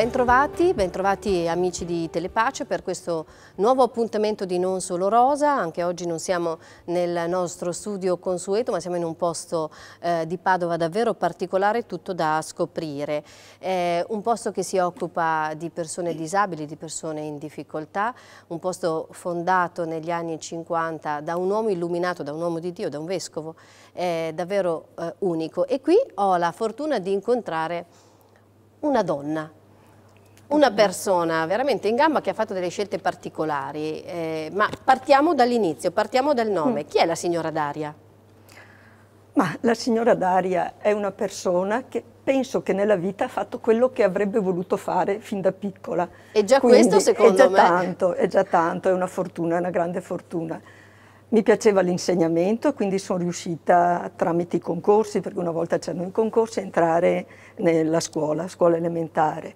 Bentrovati, bentrovati amici di Telepace per questo nuovo appuntamento di Non Solo Rosa, anche oggi non siamo nel nostro studio consueto ma siamo in un posto eh, di Padova davvero particolare, tutto da scoprire, eh, un posto che si occupa di persone disabili, di persone in difficoltà, un posto fondato negli anni 50 da un uomo illuminato, da un uomo di Dio, da un vescovo, è davvero eh, unico e qui ho la fortuna di incontrare una donna una persona veramente in gamba che ha fatto delle scelte particolari, eh, ma partiamo dall'inizio, partiamo dal nome. Mm. Chi è la signora Daria? Ma la signora Daria è una persona che penso che nella vita ha fatto quello che avrebbe voluto fare fin da piccola. E già Quindi, questo secondo è già me... Tanto, è già tanto, è una fortuna, è una grande fortuna. Mi piaceva l'insegnamento, quindi sono riuscita tramite i concorsi, perché una volta c'erano i concorsi, a entrare nella scuola, scuola elementare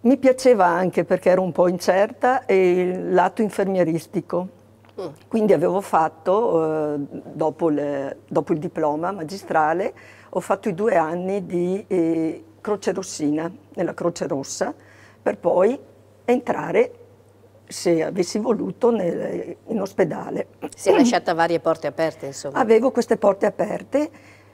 mi piaceva anche perché ero un po' incerta e il lato infermieristico. Mm. Quindi avevo fatto, eh, dopo, le, dopo, il diploma magistrale, ho fatto i due anni di eh, Croce Rossina, nella Croce Rossa, per poi entrare, se avessi voluto, nel, in ospedale. Si è lasciata varie porte aperte, insomma. Avevo queste porte aperte.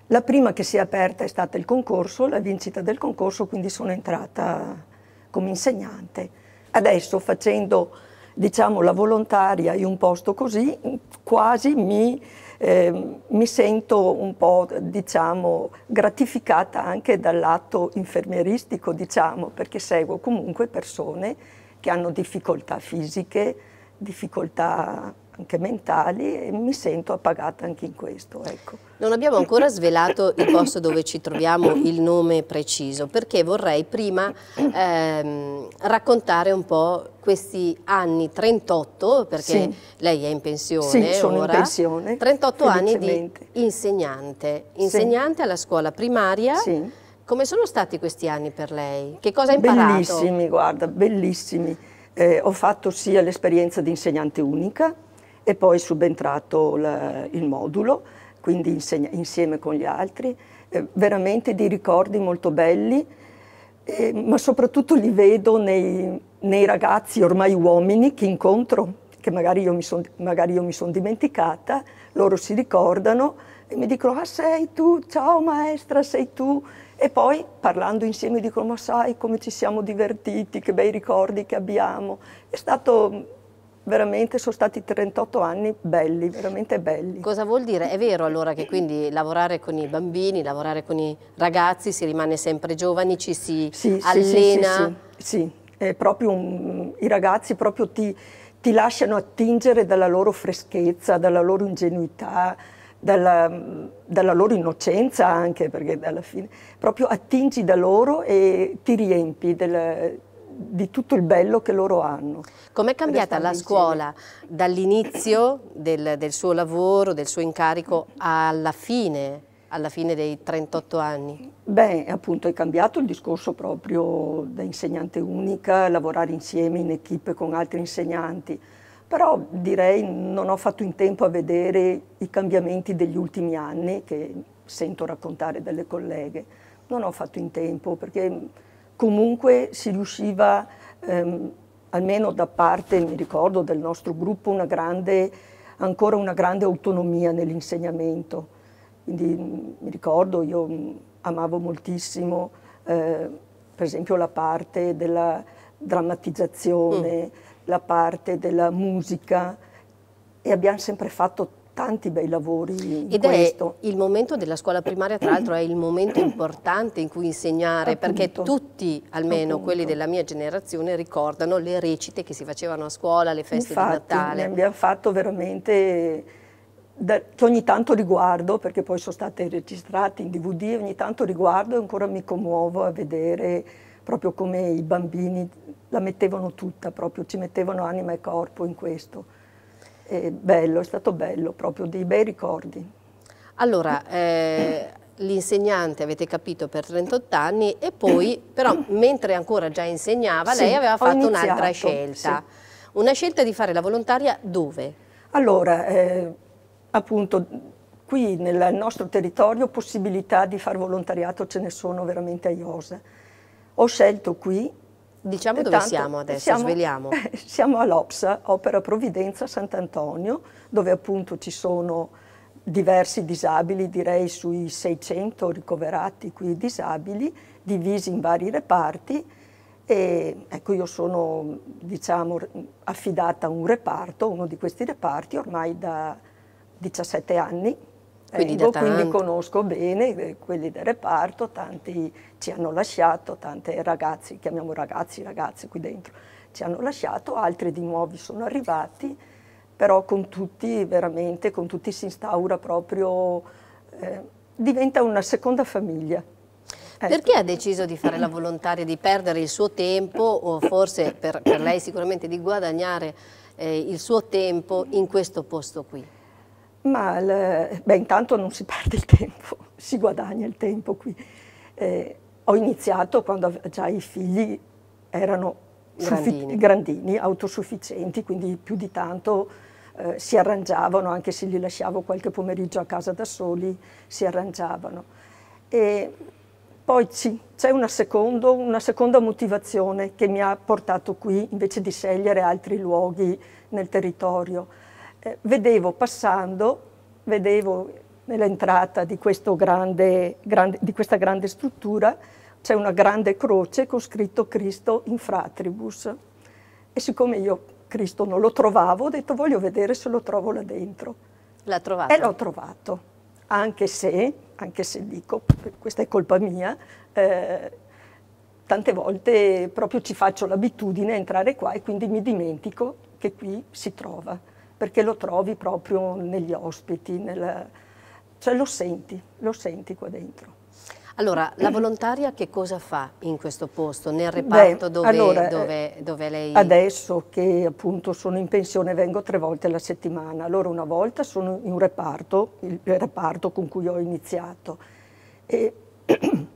La prima che si è aperta è stata il concorso, la vincita del concorso, quindi sono entrata come insegnante. Adesso facendo diciamo, la volontaria in un posto così, quasi mi, eh, mi sento un po' diciamo, gratificata anche dall'atto infermieristico, diciamo, perché seguo comunque persone che hanno difficoltà fisiche, difficoltà anche mentali e mi sento appagata anche in questo. Ecco. Non abbiamo ancora svelato il posto dove ci troviamo, il nome preciso, perché vorrei prima ehm, raccontare un po' questi anni, 38, perché sì. lei è in pensione sì, sono ora, in pensione, 38 anni di insegnante, insegnante sì. alla scuola primaria. Sì. Come sono stati questi anni per lei? Che cosa ha imparato? Bellissimi, guarda, bellissimi. Eh, ho fatto sia l'esperienza di insegnante unica, e poi è subentrato la, il modulo, quindi insegna, insieme con gli altri, eh, veramente di ricordi molto belli, eh, ma soprattutto li vedo nei, nei, ragazzi ormai uomini che incontro, che magari io mi sono son dimenticata, loro si ricordano e mi dicono ah sei tu, ciao maestra, sei tu. E poi parlando insieme dicono ma sai come ci siamo divertiti, che bei ricordi che abbiamo. È stato veramente sono stati 38 anni belli, veramente belli. Cosa vuol dire? È vero allora che quindi lavorare con i bambini, lavorare con i ragazzi, si rimane sempre giovani, ci si sì, allena? Sì, sì, sì un, i ragazzi proprio ti, ti, lasciano attingere dalla loro freschezza, dalla loro ingenuità, dalla, dalla, loro innocenza anche, perché alla fine proprio attingi da loro e ti riempi del di tutto il bello che loro hanno. Com'è cambiata la scuola dall'inizio del, del, suo lavoro, del suo incarico, alla fine, alla fine dei 38 anni? Beh, appunto è cambiato il discorso proprio da insegnante unica, lavorare insieme in equip con altri insegnanti, però direi non ho fatto in tempo a vedere i cambiamenti degli ultimi anni che sento raccontare dalle colleghe, non ho fatto in tempo perché comunque si riusciva, ehm, almeno da parte, mi ricordo, del nostro gruppo, una grande, ancora una grande autonomia nell'insegnamento. Quindi mm, mi ricordo, io mm, amavo moltissimo, eh, per esempio, la parte della drammatizzazione, mm. la parte della musica e abbiamo sempre fatto tanti bei lavori Ed questo. è il momento della scuola primaria, tra l'altro è il momento importante in cui insegnare, Appunto. perché tutti, almeno Appunto. quelli della mia generazione, ricordano le recite che si facevano a scuola, le feste Infatti, di Natale. abbiamo fatto veramente, da, che ogni tanto riguardo, perché poi sono state registrate in DVD, ogni tanto riguardo e ancora mi commuovo a vedere proprio come i bambini la mettevano tutta, proprio ci mettevano anima e corpo in questo è bello, è stato bello, proprio dei bei ricordi. Allora, eh, l'insegnante avete capito per 38 anni e poi però mentre ancora già insegnava sì, lei aveva fatto un'altra scelta, sì. una scelta di fare la volontaria dove? Allora, eh, appunto qui nel nostro territorio possibilità di fare volontariato ce ne sono veramente a iosa. Ho scelto qui Diciamo dove Tanto, siamo adesso, siamo, sveliamo. Eh, siamo all'Ops, Opera Provvidenza Sant'Antonio, dove appunto ci sono diversi disabili, direi sui 600 ricoverati qui disabili, divisi in vari reparti e ecco io sono diciamo affidata a un reparto, uno di questi reparti ormai da 17 anni eh, quindi, boh, da quindi conosco bene eh, quelli del reparto, tanti ci hanno lasciato, tanti ragazzi, chiamiamo ragazzi, ragazze qui dentro, ci hanno lasciato, altri di nuovi sono arrivati, però con tutti veramente, con tutti si instaura proprio, eh, diventa una seconda famiglia. Ecco. Perché ha deciso di fare la volontaria, di perdere il suo tempo o forse per, per lei sicuramente di guadagnare eh, il suo tempo in questo posto qui? Ma il, beh, intanto non si perde il tempo, si guadagna il tempo qui. Eh, ho iniziato quando già i figli erano grandini, grandini autosufficienti, quindi più di tanto eh, si arrangiavano, anche se li lasciavo qualche pomeriggio a casa da soli, si arrangiavano. E poi c'è una, una, seconda motivazione che mi ha portato qui invece di scegliere altri luoghi nel territorio eh, vedevo passando, vedevo nell'entrata di, grande, grande, di, questa grande struttura, c'è una grande croce con scritto Cristo in fratribus. E siccome io Cristo non lo trovavo, ho detto voglio vedere se lo trovo là dentro. L'ha trovato? E l'ho trovato, anche se, anche se dico, questa è colpa mia, eh, tante volte proprio ci faccio l'abitudine a entrare qua e quindi mi dimentico che qui si trova perché lo trovi proprio negli ospiti, nel, cioè lo senti, lo senti qua dentro. Allora, la volontaria che cosa fa in questo posto, nel reparto Beh, dove, allora, dove, dove, lei... Adesso che appunto sono in pensione vengo tre volte alla settimana, allora una volta sono in un reparto, il reparto con cui ho iniziato, e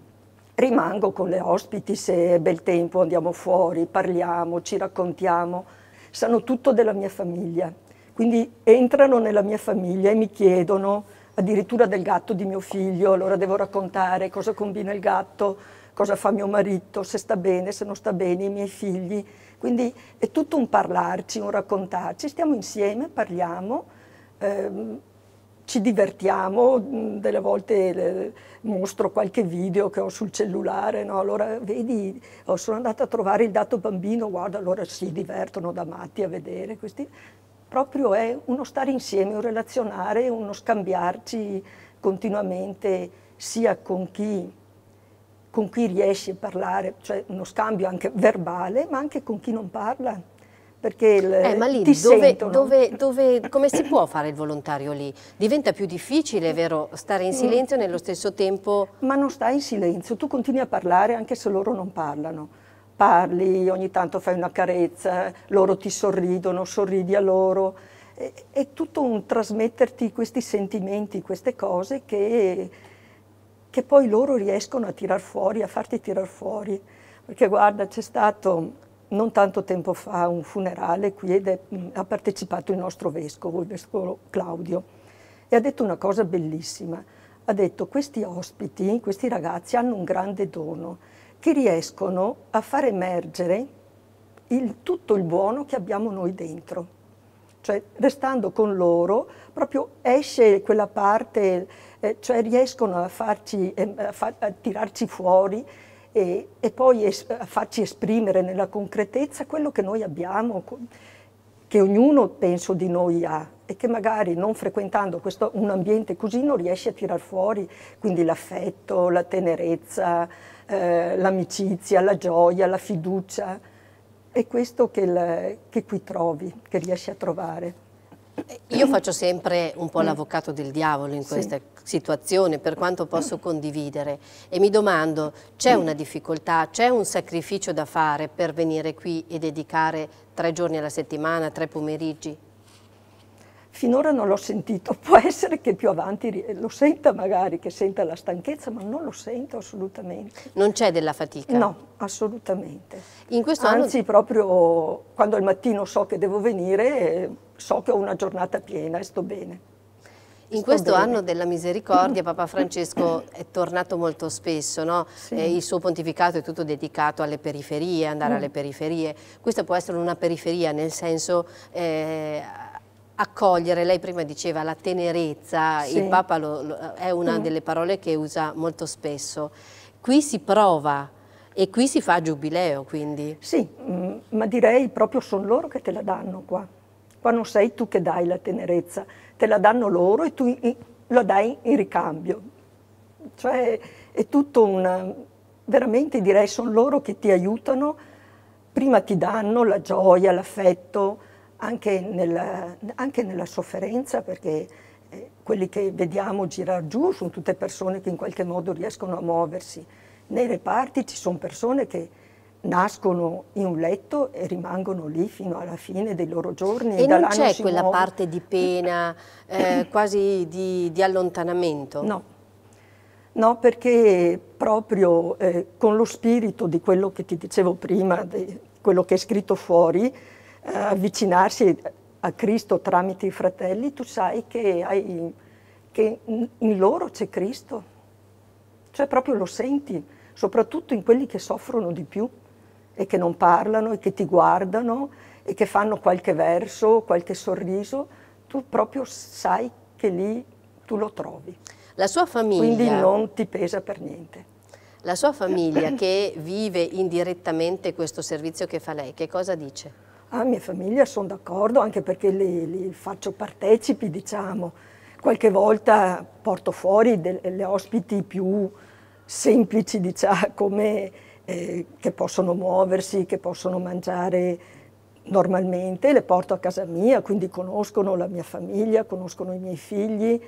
rimango con le ospiti se è bel tempo, andiamo fuori, parliamo, ci raccontiamo, sanno tutto della mia famiglia, quindi entrano nella mia famiglia e mi chiedono addirittura del gatto di mio figlio, allora devo raccontare cosa combina il gatto, cosa fa mio marito, se sta bene, se non sta bene, i miei figli. Quindi è tutto un parlarci, un raccontarci, stiamo insieme, parliamo, ehm, ci divertiamo, delle volte eh, mostro qualche video che ho sul cellulare, no? allora vedi, oh, sono andata a trovare il dato bambino, guarda, allora si divertono da matti a vedere questi proprio è uno stare insieme, un relazionare, uno scambiarci continuamente sia con chi, con chi riesci a parlare, cioè uno scambio anche verbale, ma anche con chi non parla. Perché il, eh, ma lì dove, dove, dove, come si può fare il volontario lì? Diventa più difficile, vero, stare in mm. silenzio nello stesso tempo... Ma non stai in silenzio, tu continui a parlare anche se loro non parlano parli, ogni tanto fai una carezza, loro ti sorridono, sorridi a loro. È, è tutto un trasmetterti questi sentimenti, queste cose che, che poi loro riescono a tirar fuori, a farti tirar fuori. Perché guarda, c'è stato non tanto tempo fa un funerale qui ed è, ha partecipato il nostro vescovo, il vescovo Claudio, e ha detto una cosa bellissima. Ha detto questi ospiti, questi ragazzi hanno un grande dono che riescono a far emergere il, tutto il buono che abbiamo noi dentro. Cioè, restando con loro, proprio esce quella parte, eh, cioè riescono a, farci, eh, a, far, a tirarci fuori e, e poi es, a farci esprimere nella concretezza quello che noi abbiamo, che ognuno penso di noi ha e che magari non frequentando questo, un ambiente così non riesce a tirar fuori quindi l'affetto, la tenerezza, eh, l'amicizia, la gioia, la fiducia. È questo che, il, che qui trovi, che riesci a trovare. Io faccio sempre un po' mm. l'avvocato del diavolo in questa sì. situazione, per quanto posso mm. condividere, e mi domando, c'è mm. una difficoltà, c'è un sacrificio da fare per venire qui e dedicare tre giorni alla settimana, tre pomeriggi? Finora non l'ho sentito, può essere che più avanti lo senta magari, che senta la stanchezza, ma non lo sento assolutamente. Non c'è della fatica? No, assolutamente. Anzi, anno... proprio quando al mattino so che devo venire, so che ho una giornata piena e sto bene. In questo bene. anno della misericordia Papa Francesco è tornato molto spesso, no? sì. eh, il suo pontificato è tutto dedicato alle periferie, andare mm. alle periferie, questa può essere una periferia nel senso eh, accogliere, lei prima diceva la tenerezza, sì. il Papa lo, lo, è una mm. delle parole che usa molto spesso. Qui si prova e qui si fa giubileo, quindi. Sì, mm, ma direi proprio sono loro che te la danno qua. Qua non sei tu che dai la tenerezza, te la danno loro e tu la dai in ricambio. Cioè è tutto un, veramente direi sono loro che ti aiutano, prima ti danno la gioia, l'affetto, anche nella, anche nella sofferenza, perché eh, quelli che vediamo girare giù sono tutte persone che in qualche modo riescono a muoversi. Nei reparti ci sono persone che nascono in un letto e rimangono lì fino alla fine dei loro giorni. E, e non c'è quella muove. parte di pena, eh, quasi di, di, allontanamento? No, no perché proprio eh, con lo spirito di quello che ti dicevo prima, di quello che è scritto fuori, avvicinarsi a Cristo tramite i fratelli, tu sai che, hai, che in loro c'è Cristo. Cioè proprio lo senti, soprattutto in quelli che soffrono di più e che non parlano e che ti guardano e che fanno qualche verso, qualche sorriso, tu proprio sai che lì tu lo trovi. La sua famiglia... Quindi non ti pesa per niente. La sua famiglia che vive indirettamente questo servizio che fa lei, che cosa dice? alla ah, mia famiglia sono d'accordo anche perché li, li, faccio partecipi, diciamo. Qualche volta porto fuori delle ospiti più semplici, diciamo, come, eh, che possono muoversi, che possono mangiare normalmente, le porto a casa mia, quindi conoscono la mia famiglia, conoscono i miei figli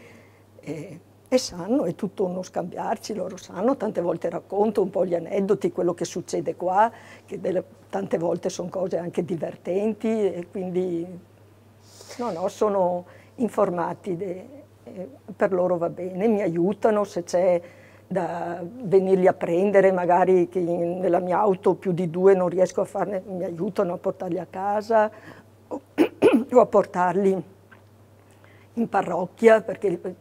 e, e, sanno, è tutto uno scambiarci, loro sanno, tante volte racconto un po' gli aneddoti, quello che succede qua, che delle, tante volte sono cose anche divertenti e quindi no, no, sono informati, de, eh, per loro va bene, mi aiutano se c'è da venirli a prendere, magari che in, nella mia auto più di due non riesco a farne, mi aiutano a portarli a casa o, o a portarli in parrocchia perché eh,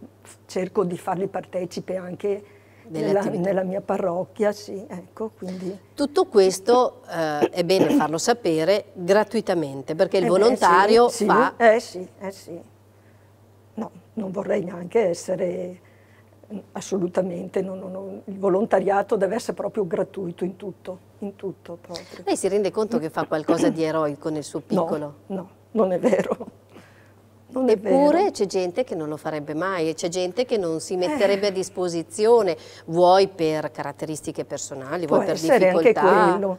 cerco di farli partecipe anche nella, nella, mia parrocchia, sì, ecco, quindi... Tutto questo eh, è bene farlo sapere gratuitamente, perché il eh volontario beh, sì, fa... Sì, eh sì, eh sì. No, non vorrei neanche essere mm, assolutamente, non, non, non, il volontariato deve essere proprio gratuito in tutto, in tutto proprio. Lei si rende conto che fa qualcosa di eroico nel suo piccolo? No, no non è vero. Non Eppure c'è gente che non lo farebbe mai, c'è gente che non si eh. metterebbe eh. a disposizione, vuoi per caratteristiche personali, Può vuoi per difficoltà.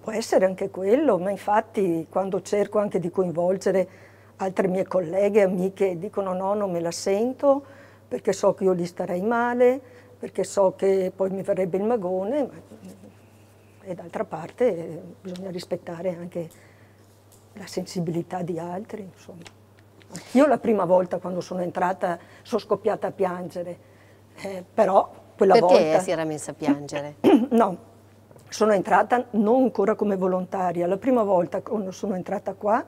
Può essere anche quello, ma infatti quando cerco anche di coinvolgere altre mie colleghe, amiche, dicono no, non me la sento perché so che io lì starei male, perché so che poi mi verrebbe il magone, ma... Mm, e d'altra parte bisogna rispettare anche la sensibilità di altri, insomma. Io la prima volta quando sono entrata sono scoppiata a piangere, eh, però quella Perché volta... Perché si era messa a piangere? no, sono entrata non ancora come volontaria, la prima volta quando sono entrata qua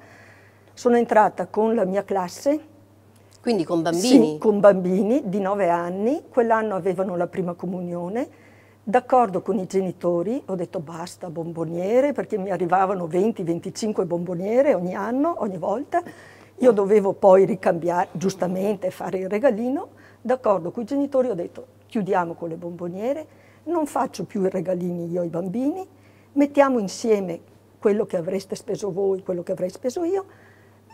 sono entrata con la mia classe. Quindi con bambini? Sì, con bambini di 9 anni, quell'anno avevano la prima comunione, d'accordo con i genitori, ho detto basta bomboniere, perché mi arrivavano 20-25 bomboniere ogni anno, ogni volta, io dovevo poi ricambiare, giustamente, fare il regalino, d'accordo con i genitori ho detto chiudiamo con le bomboniere, non faccio più i regalini io ai bambini, mettiamo insieme quello che avreste speso voi, quello che avrei speso io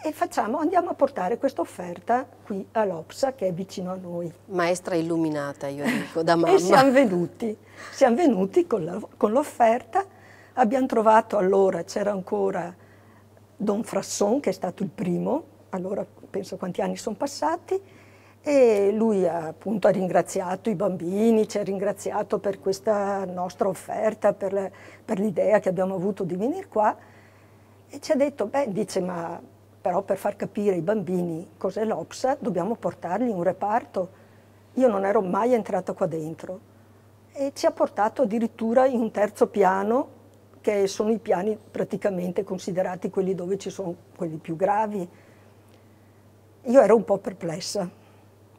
e facciamo, andiamo a portare questa offerta qui all'Opsa che è vicino a noi. Maestra illuminata, io dico, da mamma. e siamo venuti, siamo venuti con l'offerta, abbiamo trovato allora, c'era ancora Don Frasson che è stato il primo, allora penso quanti anni sono passati, e lui appunto ha ringraziato i bambini, ci ha ringraziato per questa nostra offerta, per, l'idea che abbiamo avuto di venire qua e ci ha detto, beh, dice, ma però per far capire ai bambini cos'è l'OPSA dobbiamo portarli in un reparto. Io non ero mai entrata qua dentro e ci ha portato addirittura in un terzo piano che sono i piani praticamente considerati quelli dove ci sono quelli più gravi io ero un po' perplessa,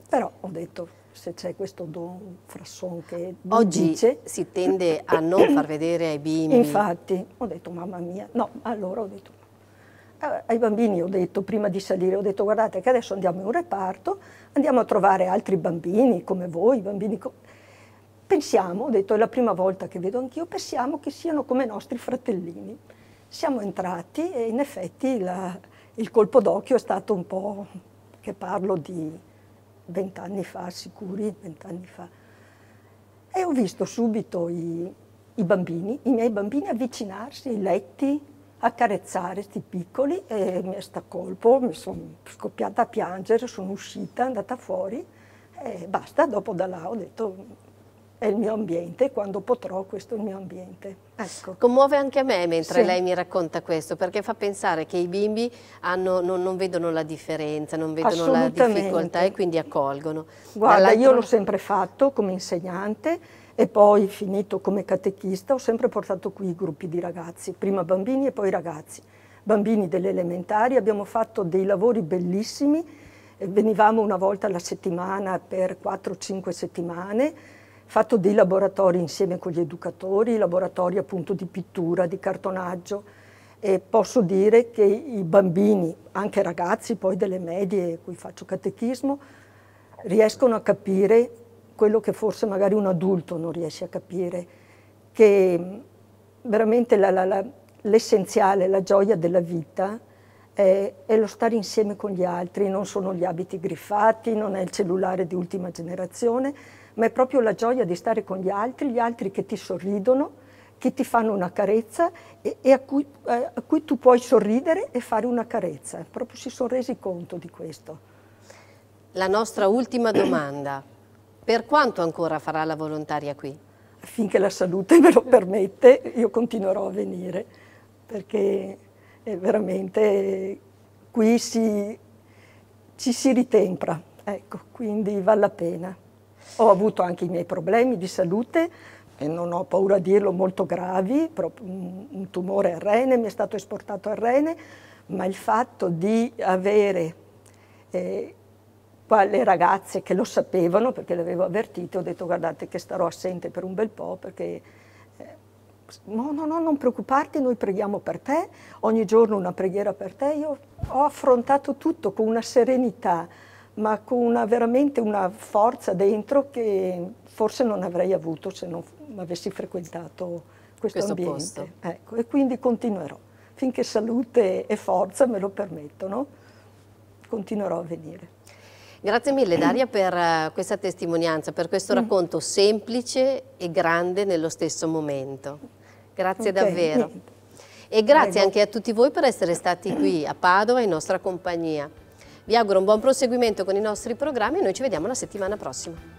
però ho detto se c'è questo don Frasson che oggi dice, si tende a non far vedere ai bimbi. Infatti, ho detto mamma mia, no, allora ho detto eh, ai bambini ho detto prima di salire, ho detto guardate che adesso andiamo in un reparto, andiamo a trovare altri bambini come voi, bambini co pensiamo, ho detto è la prima volta che vedo anch'io, pensiamo che siano come i nostri fratellini. Siamo entrati e in effetti la, il colpo d'occhio è stato un po' perché parlo di vent'anni fa, sicuri, vent'anni fa. E ho visto subito i, i, bambini, i miei bambini avvicinarsi ai letti, accarezzare questi piccoli e mi è sta colpo, mi sono scoppiata a piangere, sono uscita, andata fuori e basta, dopo da là ho detto è il mio ambiente, quando potrò questo è il mio ambiente. Ecco. Commuove anche a me mentre sì. lei mi racconta questo, perché fa pensare che i bimbi hanno, non, non, vedono la differenza, non vedono la difficoltà e quindi accolgono. Guarda, io l'ho sempre fatto come insegnante e poi finito come catechista ho sempre portato qui i gruppi di ragazzi, prima bambini e poi ragazzi. Bambini delle elementari, abbiamo fatto dei lavori bellissimi, eh, venivamo una volta alla settimana per 4-5 settimane, fatto dei laboratori insieme con gli educatori, laboratori appunto di pittura, di cartonaggio e posso dire che i bambini, anche ragazzi poi delle medie cui faccio catechismo, riescono a capire quello che forse magari un adulto non riesce a capire, che mm, veramente l'essenziale, la, la, la gioia della vita è, è, lo stare insieme con gli altri, non sono gli abiti griffati, non è il cellulare di ultima generazione, ma è proprio la gioia di stare con gli altri, gli altri che ti sorridono, che ti fanno una carezza e, e a, cui, eh, a, cui, tu puoi sorridere e fare una carezza. Proprio si sono resi conto di questo. La nostra ultima domanda. Per quanto ancora farà la volontaria qui? Finché la salute me lo permette, io continuerò a venire, perché veramente qui si, ci si ritempra, ecco, quindi vale la pena. Ho avuto anche i miei problemi di salute, e non ho paura a dirlo, molto gravi, un tumore al rene, mi è stato esportato al rene, ma il fatto di avere eh, le ragazze che lo sapevano, perché le avevo avvertite, ho detto guardate che starò assente per un bel po' perché eh, no, no, no, non preoccuparti, noi preghiamo per te, ogni giorno una preghiera per te. Io ho affrontato tutto con una serenità ma con una, veramente una forza dentro che forse non avrei avuto se non avessi frequentato questo, questo ambiente. Ecco, e quindi continuerò, finché salute e forza me lo permettono, continuerò a venire. Grazie mille Daria per eh, questa testimonianza, per questo mm. racconto semplice e grande nello stesso momento. Grazie okay, davvero. E grazie Prego. anche a tutti voi per essere stati qui a Padova in nostra compagnia. Vi auguro un buon proseguimento con i nostri programmi e noi ci vediamo la settimana prossima.